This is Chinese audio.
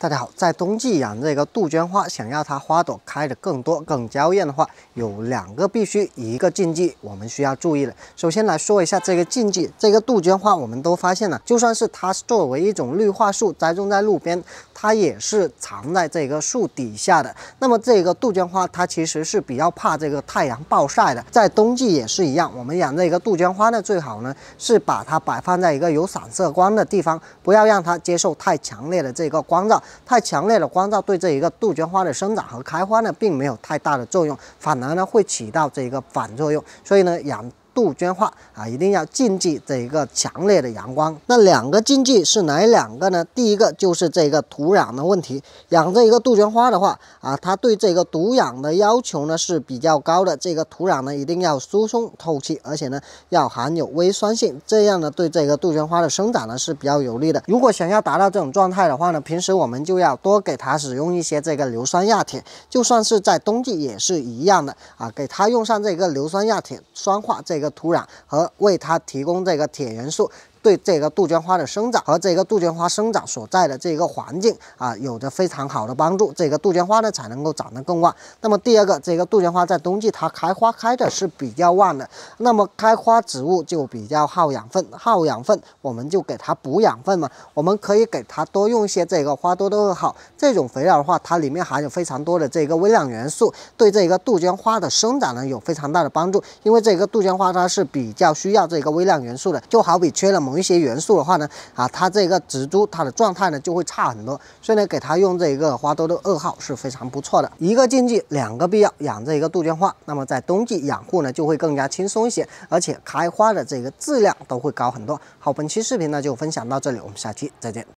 大家好，在冬季养这个杜鹃花，想要它花朵开得更多、更娇艳的话，有两个必须，一个禁忌，我们需要注意的。首先来说一下这个禁忌，这个杜鹃花我们都发现了，就算是它作为一种绿化树栽种在路边，它也是藏在这个树底下的。那么这个杜鹃花它其实是比较怕这个太阳暴晒的，在冬季也是一样。我们养这个杜鹃花呢，最好呢是把它摆放在一个有散射光的地方，不要让它接受太强烈的这个光照。太强烈的光照对这一个杜鹃花的生长和开花呢，并没有太大的作用，反而呢会起到这一个反作用，所以呢养。杜鹃花啊，一定要禁忌这一个强烈的阳光。那两个禁忌是哪两个呢？第一个就是这个土壤的问题。养这一个杜鹃花的话啊，它对这个土壤的要求呢是比较高的。这个土壤呢一定要疏松透气，而且呢要含有微酸性。这样呢对这个杜鹃花的生长呢是比较有利的。如果想要达到这种状态的话呢，平时我们就要多给它使用一些这个硫酸亚铁。就算是在冬季也是一样的啊，给它用上这个硫酸亚铁酸化这个。土壤和为它提供这个铁元素。对这个杜鹃花的生长和这个杜鹃花生长所在的这个环境啊，有着非常好的帮助。这个杜鹃花呢才能够长得更旺。那么第二个，这个杜鹃花在冬季它开花开的是比较旺的。那么开花植物就比较耗养分，耗养分我们就给它补养分嘛。我们可以给它多用一些这个花多多二号这种肥料的话，它里面含有非常多的这个微量元素，对这个杜鹃花的生长呢有非常大的帮助。因为这个杜鹃花它是比较需要这个微量元素的，就好比缺了同一些元素的话呢，啊，它这个植株它的状态呢就会差很多，所以呢给它用这一个花多多二号是非常不错的，一个禁忌两个必要养这一个杜鹃花，那么在冬季养护呢就会更加轻松一些，而且开花的这个质量都会高很多。好，本期视频呢就分享到这里，我们下期再见。